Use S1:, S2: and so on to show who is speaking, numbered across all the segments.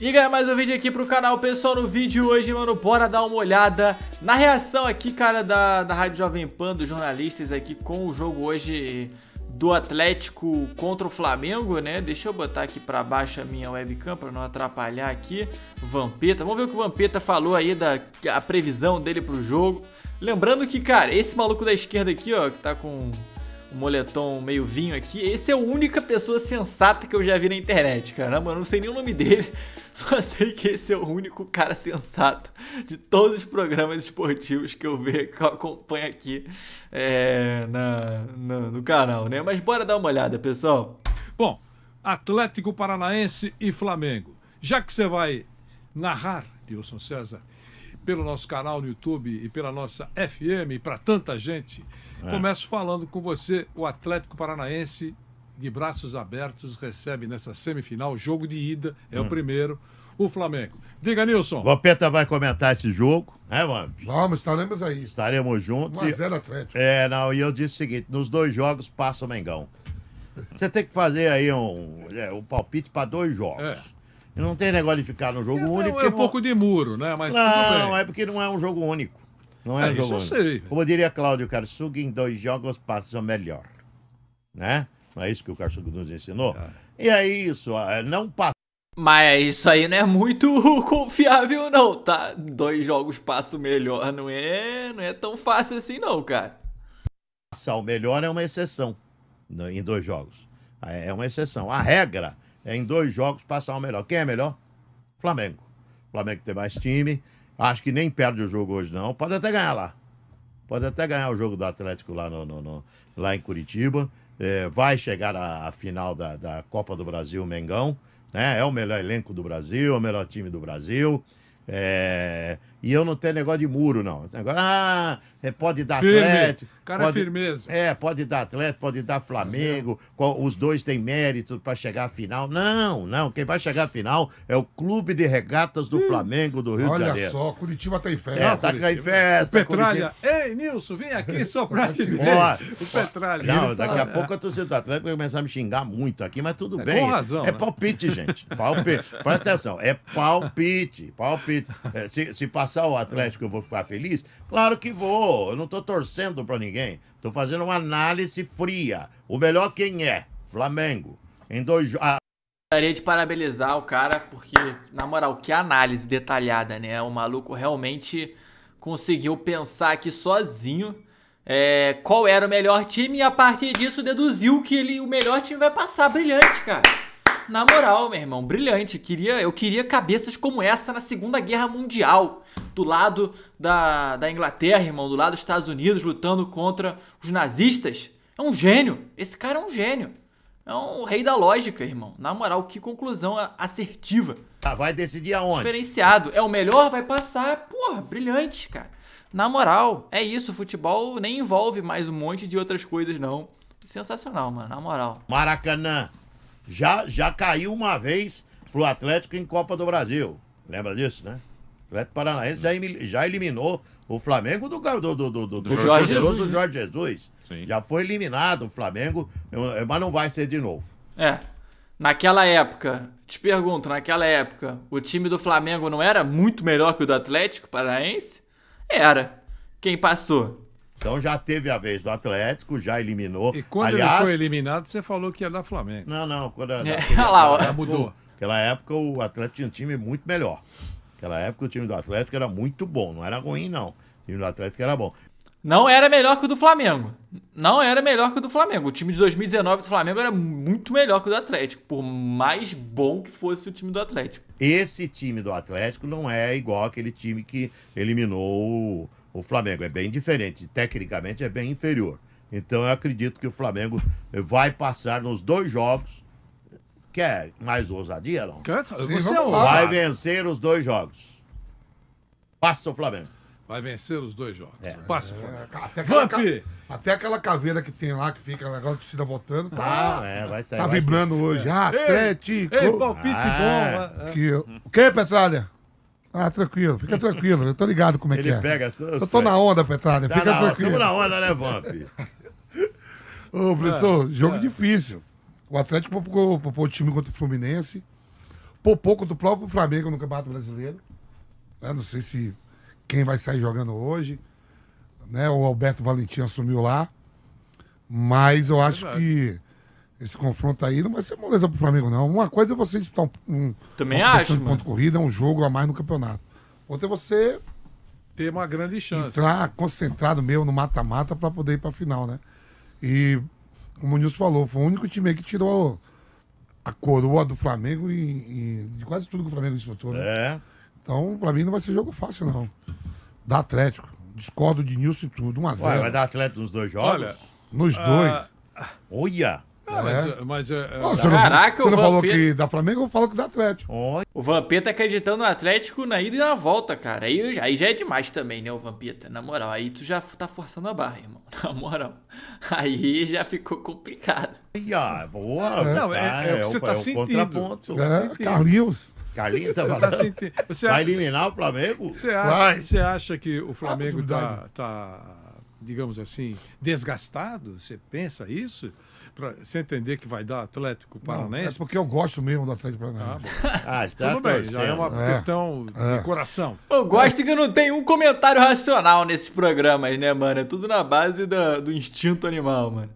S1: E galera, mais um vídeo aqui pro canal, pessoal, no vídeo hoje, mano, bora dar uma olhada na reação aqui, cara, da, da Rádio Jovem Pan, dos jornalistas aqui com o jogo hoje do Atlético contra o Flamengo, né? Deixa eu botar aqui para baixo a minha webcam para não atrapalhar aqui. Vampeta, vamos ver o que o Vampeta falou aí da a previsão dele pro jogo. Lembrando que, cara, esse maluco da esquerda aqui, ó, que tá com moletom meio vinho aqui. Esse é a única pessoa sensata que eu já vi na internet, cara. Mano, não sei nem o nome dele, só sei que esse é o único cara sensato de todos os programas esportivos que eu vejo, que eu acompanho aqui é, na, na, no canal, né? Mas bora dar uma olhada, pessoal. Bom, Atlético Paranaense e Flamengo.
S2: Já que você vai narrar, Wilson César, pelo nosso canal no YouTube e pela nossa FM para tanta gente. É. Começo falando com você, o Atlético Paranaense de braços abertos recebe nessa semifinal jogo de ida, é hum. o primeiro, o Flamengo.
S3: Diga, Nilson. Peta vai comentar esse jogo, né, Vamp? Vamos, estaremos aí. Estaremos juntos. 1x0 Atlético. É, não, e eu disse o seguinte: nos dois jogos passa o Mengão. Você tem que fazer aí um, é, um palpite para dois jogos. É. Não tem negócio de ficar no jogo é, único. é um não... pouco de muro, né?
S2: Mas não,
S3: é porque não é um jogo único. Não é, é um jogo isso único. Eu sei. Como diria Cláudio Karsug, em dois jogos passam melhor. Né? Não é isso que o Karsug nos ensinou? É. E é isso, é, não passa. Mas
S1: é isso aí não é muito confiável, não, tá? Dois jogos passo melhor, não é, não é tão fácil assim, não, cara. Passar o melhor
S3: é uma exceção em dois jogos. É, é uma exceção. A regra é, em dois jogos passar o melhor. Quem é melhor? Flamengo. O Flamengo tem mais time. Acho que nem perde o jogo hoje, não. Pode até ganhar lá. Pode até ganhar o jogo do Atlético lá, no, no, no lá em Curitiba. É, vai chegar à final da, da Copa do Brasil Mengão. Né? É o melhor elenco do Brasil, é o melhor time do Brasil. É... E eu não tenho negócio de muro, não. agora Ah, é, pode dar Firme. Atlético. Cara, é pode... É firmeza. É, pode dar Atlético, pode dar Flamengo. Qual... Os dois têm mérito para chegar à final. Não, não. Quem vai chegar à final é o Clube de Regatas do hum. Flamengo do Rio Olha de Janeiro.
S4: Olha só, Curitiba tá em festa. É, tá Curitiba. em festa. Petralha. Curitiba... Ei, Nilson, vem aqui só pra te ver. O Petralha. Não, daqui a é.
S3: pouco a torcida do Atlético vai começar a me xingar muito aqui, mas tudo é, bem. Com razão. É né? palpite, gente. Palpite. Presta atenção. É palpite, palpite palpite. É, se, se, passar o Atlético, eu vou ficar feliz? Claro que vou. Eu não estou torcendo para ninguém. Estou fazendo uma análise fria. O melhor quem é? Flamengo. Em dois. a. Ah.
S1: Gostaria de parabenizar o cara, porque, na moral, que análise detalhada, né? O maluco realmente conseguiu pensar aqui sozinho. É, qual era o melhor time e a partir disso deduziu que ele, o melhor time vai passar. Brilhante, cara. Na moral, meu irmão, brilhante. Queria, eu queria cabeças como essa na Segunda Guerra Mundial. Do lado da, da Inglaterra, irmão, do lado dos Estados Unidos, lutando contra os nazistas. É um gênio. Esse cara é um gênio. É um rei da lógica, irmão. Na moral, que conclusão assertiva. Ah, vai decidir aonde? Diferenciado. É o melhor, vai passar. Porra, brilhante, cara. Na moral, é isso. Futebol nem envolve mais um monte de outras coisas, não. Sensacional, mano. Na moral. Maracanã já, já caiu uma vez pro Atlético
S3: em Copa do Brasil. Lembra disso, né? O Atlético Paranaense já, já eliminou o Flamengo do, do, do, do, do, do Jorge, Jesus, do né? Jorge Jesus. Sim. Já foi eliminado o Flamengo, mas não vai ser de novo.
S1: É. Naquela época, te pergunto, naquela época, o time do Flamengo não era muito melhor que o do Atlético Paranaense? Era. Quem passou?
S3: Então já teve a vez do Atlético, já eliminou. E quando Aliás, ele foi eliminado, você falou que ia dar Flamengo. Não, não. Quando é, lá, época, mudou. Naquela época o Atlético tinha um time muito melhor. Naquela época o time do Atlético era muito bom, não era ruim, não. O time do Atlético era bom.
S1: Não era melhor que o do Flamengo. Não era melhor que o do Flamengo. O time de 2019 do Flamengo era muito melhor que o do Atlético, por mais bom que fosse o time do Atlético.
S3: Esse time do Atlético não é igual aquele time que eliminou o Flamengo. É bem diferente, tecnicamente é bem inferior. Então eu acredito que o Flamengo vai passar nos dois jogos. Quer é mais ousadia, não? Você
S2: vai
S4: vencer os dois jogos.
S2: Passa o Flamengo. Vai vencer os dois jogos. É. Passa. É,
S4: até, aquela, até aquela caveira que tem lá, que fica legal, a torcida votando, tá, ah, é, vai ter, tá vai vibrando ter. hoje. Ah, Atlético! Né? Ei, palpite ah. bom! Que, o que, Petralha? Ah, tranquilo, fica tranquilo, eu tô ligado como é Ele que é. pega Eu tô na onda, Petralha, tá fica na, tranquilo. Tamo na
S3: onda, né, Vamp?
S4: Ô, Blisson, ah, jogo ah. difícil. O Atlético popou, popou o time contra o Fluminense, popou contra o próprio Flamengo no Campeonato Brasileiro. Né? não sei se quem vai sair jogando hoje. Né? O Alberto Valentim assumiu lá. Mas eu acho Exato. que esse confronto aí não vai ser moleza pro Flamengo, não. Uma coisa é você disputar um, um, Também uma acho, mano. ponto corrida, um jogo a mais no campeonato. Outra é você ter uma grande chance. Entrar concentrado mesmo no mata-mata para poder ir pra final, né? E, como o Nilson falou, foi o único time que tirou a coroa do Flamengo e, e de quase tudo que o Flamengo disputou. Né? É. Então, pra mim, não vai ser jogo fácil, não. Da Atlético. Discordo de Nilson e tudo. 1x0. Vai dar
S3: Atlético nos dois jogos? Olha, nos dois. Uh...
S1: Olha! Ah, mas, é. Caraca, uh, o uh, uh, você não falou que
S4: da Flamengo, eu falo que da Atlético.
S1: O Vampeta acreditando no Atlético na ida e na volta, cara. Aí, aí já é demais também, né, o Vampeta? Na moral, aí tu já tá forçando a barra, irmão. Na moral. Aí já ficou complicado. Ah,
S3: boa. Não, é, é, é, é você tá é, tá é sentindo. contraponto. É, Carlinhos. Carlinhos tá, tá falando. Você vai eliminar o Flamengo? Você acha, você
S2: acha que o Flamengo ah, tá, tá, digamos assim, desgastado? Você pensa isso? Pra você entender que vai dar Atlético Paranaense? Não, é
S4: porque eu gosto mesmo do Atlético Paranaense. Ah, ah está
S2: Tudo bem, já é uma é. questão é. de
S4: coração.
S1: Eu gosto que não tem um comentário racional nesses programas, né, mano? É tudo na base da, do instinto animal, mano.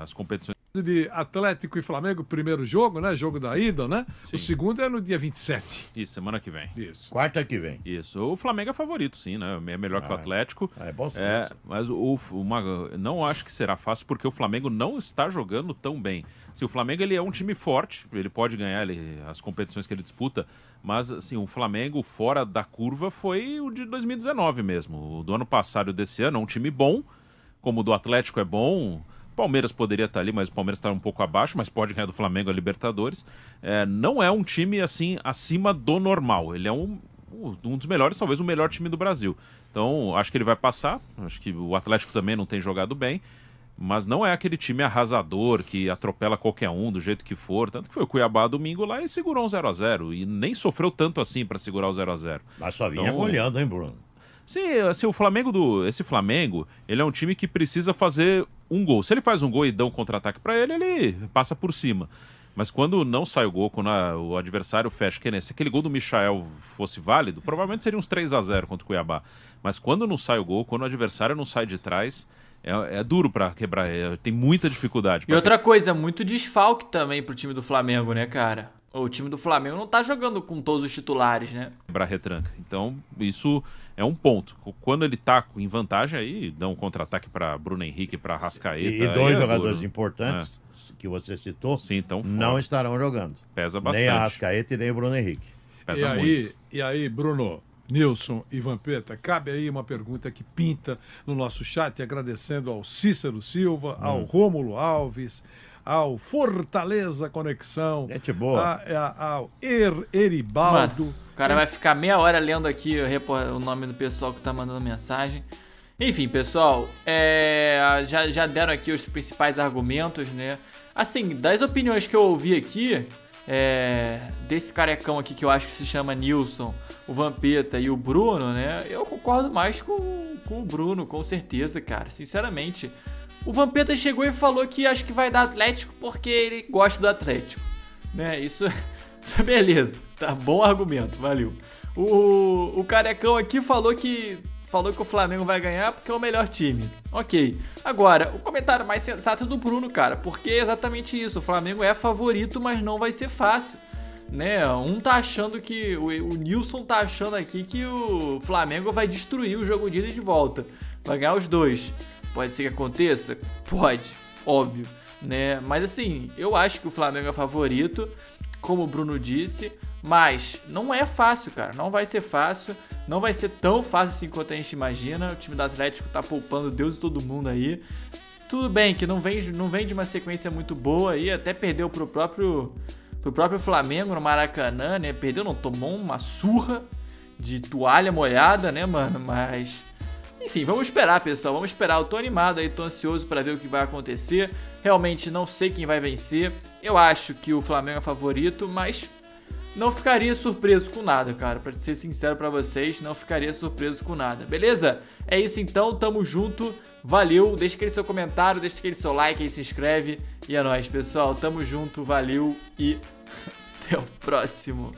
S5: As competições
S2: de Atlético e Flamengo, primeiro jogo, né? Jogo da ida, né?
S5: Sim. O segundo é no dia 27. Isso, semana que vem. Isso. Quarta que vem. Isso. O Flamengo é favorito, sim, né? É melhor ah, que o ah, Atlético. Ah, é, bom é, senso. É, mas o, uma, não acho que será fácil porque o Flamengo não está jogando tão bem. Se assim, o Flamengo ele é um time forte, ele pode ganhar ele, as competições que ele disputa, mas assim, o Flamengo fora da curva foi o de 2019 mesmo. O do ano passado e desse ano, é um time bom, como o do Atlético é bom, Palmeiras poderia estar ali, mas o Palmeiras está um pouco abaixo, mas pode ganhar do Flamengo a Libertadores. É, não é um time assim acima do normal. Ele é um, um dos melhores, talvez o melhor time do Brasil. Então acho que ele vai passar. Acho que o Atlético também não tem jogado bem. Mas não é aquele time arrasador que atropela qualquer um do jeito que for. Tanto que foi o Cuiabá domingo lá e segurou um 0 a 0 E nem sofreu tanto assim para segurar o 0 a 0 Mas só vinha então... olhando, hein, Bruno? Sim, assim, o Flamengo do. Esse Flamengo, ele é um time que precisa fazer um gol. Se ele faz um gol e dá um contra-ataque para ele, ele passa por cima. Mas quando não sai o gol, quando a, o adversário fecha, que nem se aquele gol do Michael fosse válido, provavelmente seria uns 3 a 0 contra o Cuiabá. Mas quando não sai o gol, quando o adversário não sai de trás, é, é duro para quebrar, é, tem muita dificuldade. E outra que...
S1: coisa, muito desfalque também pro time do Flamengo, né, cara? o time do Flamengo não está jogando com todos os titulares, né?
S5: Quebrar retranca. Então, isso é um ponto. Quando ele está em vantagem, aí dá um contra-ataque para Bruno Henrique, para Rascaeta. E é dois jogadores importantes é. que você citou Sim, então, não
S3: estarão jogando. Pesa bastante. Nem a Rascaeta e nem o Bruno Henrique. Pesa e aí, muito.
S2: E aí, Bruno, Nilson e Vampeta, cabe aí uma pergunta que pinta no nosso chat, agradecendo ao Cícero Silva, ao hum. Rômulo Alves, ao Fortaleza Conexão, Gente boa. A, a, ao er, Eribaldo. Mano, o cara vai
S1: ficar meia hora lendo aqui o nome do pessoal que tá mandando mensagem. Enfim, pessoal, é, já, já deram aqui os principais argumentos, né? Assim, das opiniões que eu ouvi aqui, é, desse carecão aqui que eu acho que se chama Nilson, o Vampeta e o Bruno, né? Eu concordo mais com, com o Bruno, com certeza, cara. Sinceramente, o Vampeta chegou e falou que acho que vai dar Atlético porque ele gosta do Atlético. Né? Isso é. beleza, tá bom argumento, valeu. O, o carecão aqui falou que falou que o Flamengo vai ganhar porque é o melhor time. Ok. Agora, o comentário mais sensato é do Bruno, cara, porque é exatamente isso. O Flamengo é favorito, mas não vai ser fácil. Né? Um tá achando que. O, o Nilson tá achando aqui que o Flamengo vai destruir o jogo de ida e de volta. Vai ganhar os dois. Pode ser que aconteça? Pode, óbvio, né? Mas assim, eu acho que o Flamengo é favorito, como o Bruno disse, mas não é fácil, cara. Não vai ser fácil. Não vai ser tão fácil assim quanto a gente imagina. O time do Atlético tá poupando Deus e todo mundo aí. Tudo bem que não vem, não vem de uma sequência muito boa aí, até perdeu pro próprio pro próprio Flamengo no Maracanã, né? Perdeu, não tomou uma surra de toalha molhada, né, mano? Mas enfim, vamos esperar, pessoal. Vamos esperar. Eu tô animado aí, tô ansioso para ver o que vai acontecer. Realmente não sei quem vai vencer. Eu acho que o Flamengo é favorito, mas não ficaria surpreso com nada, cara. Para ser sincero para vocês, não ficaria surpreso com nada. Beleza? É isso então, tamo junto. Valeu, deixa aquele seu comentário, deixa aquele seu like aí, se inscreve. E é nóis, pessoal. Tamo junto, valeu e até o próximo.